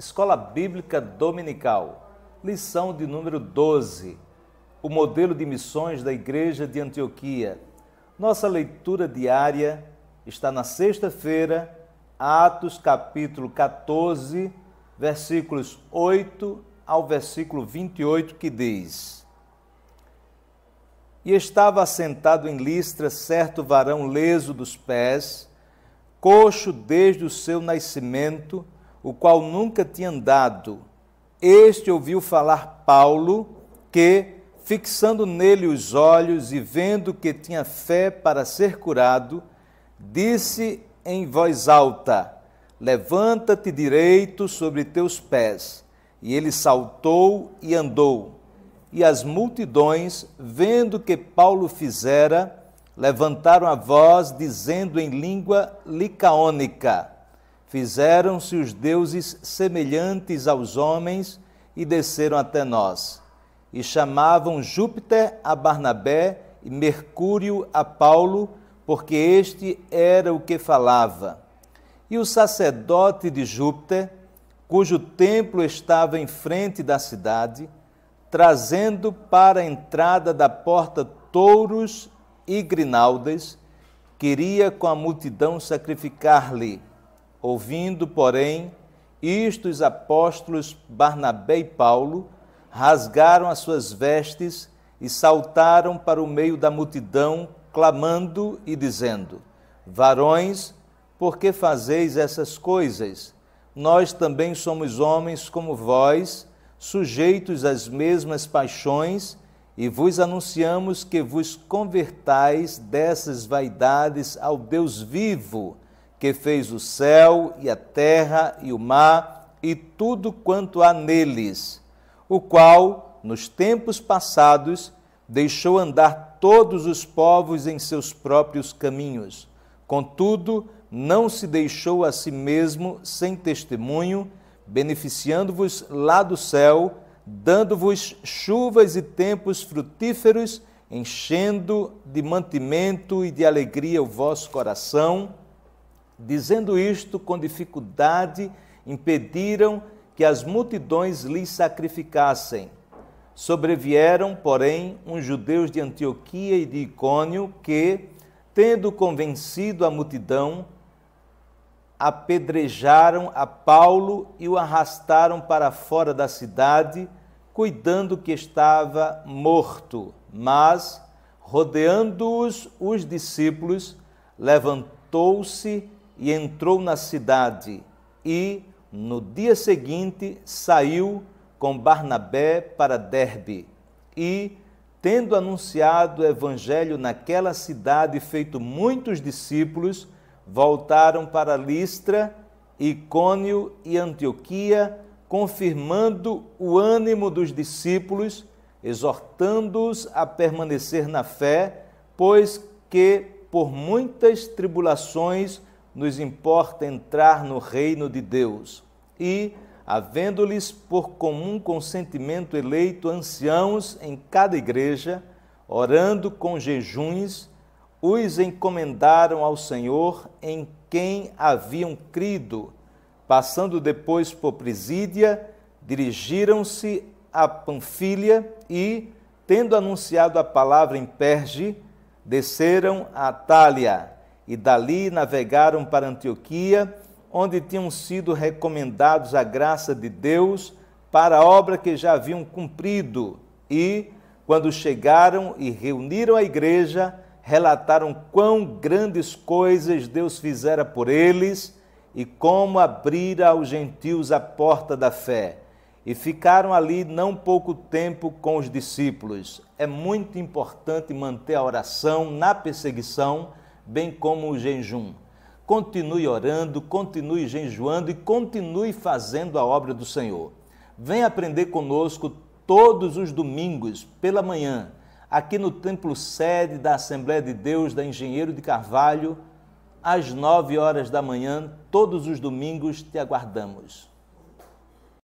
Escola Bíblica Dominical, lição de número 12, o modelo de missões da Igreja de Antioquia. Nossa leitura diária está na sexta-feira, Atos capítulo 14, versículos 8 ao versículo 28, que diz: E estava assentado em Listra certo varão leso dos pés, coxo desde o seu nascimento, o qual nunca tinha andado. Este ouviu falar Paulo, que, fixando nele os olhos e vendo que tinha fé para ser curado, disse em voz alta: Levanta-te direito sobre teus pés. E ele saltou e andou. E as multidões, vendo que Paulo fizera, levantaram a voz, dizendo em língua licaônica: Fizeram-se os deuses semelhantes aos homens e desceram até nós. E chamavam Júpiter a Barnabé e Mercúrio a Paulo, porque este era o que falava. E o sacerdote de Júpiter, cujo templo estava em frente da cidade, trazendo para a entrada da porta touros e grinaldas, queria com a multidão sacrificar-lhe Ouvindo, porém, isto os apóstolos Barnabé e Paulo rasgaram as suas vestes e saltaram para o meio da multidão, clamando e dizendo: Varões, por que fazeis essas coisas? Nós também somos homens como vós, sujeitos às mesmas paixões, e vos anunciamos que vos convertais dessas vaidades ao Deus vivo que fez o céu e a terra e o mar e tudo quanto há neles, o qual, nos tempos passados, deixou andar todos os povos em seus próprios caminhos. Contudo, não se deixou a si mesmo sem testemunho, beneficiando-vos lá do céu, dando-vos chuvas e tempos frutíferos, enchendo de mantimento e de alegria o vosso coração Dizendo isto, com dificuldade impediram que as multidões lhes sacrificassem. Sobrevieram, porém, uns judeus de Antioquia e de Icônio que, tendo convencido a multidão, apedrejaram a Paulo e o arrastaram para fora da cidade, cuidando que estava morto. Mas, rodeando-os os discípulos, levantou-se e entrou na cidade, e, no dia seguinte, saiu com Barnabé para Derbe. E, tendo anunciado o evangelho naquela cidade e feito muitos discípulos, voltaram para Listra, Icônio e Antioquia, confirmando o ânimo dos discípulos, exortando-os a permanecer na fé, pois que por muitas tribulações nos importa entrar no reino de Deus. E, havendo-lhes por comum consentimento eleito anciãos em cada igreja, orando com jejuns, os encomendaram ao Senhor em quem haviam crido. Passando depois por Presídia, dirigiram-se a Panfilha e, tendo anunciado a palavra em Perge, desceram a Tália e dali navegaram para Antioquia, onde tinham sido recomendados a graça de Deus para a obra que já haviam cumprido. E, quando chegaram e reuniram a igreja, relataram quão grandes coisas Deus fizera por eles e como abrira aos gentios a porta da fé. E ficaram ali não pouco tempo com os discípulos. É muito importante manter a oração na perseguição bem como o jejum. Continue orando, continue jejuando e continue fazendo a obra do Senhor. Venha aprender conosco todos os domingos pela manhã, aqui no templo sede da Assembleia de Deus da Engenheiro de Carvalho, às nove horas da manhã, todos os domingos te aguardamos.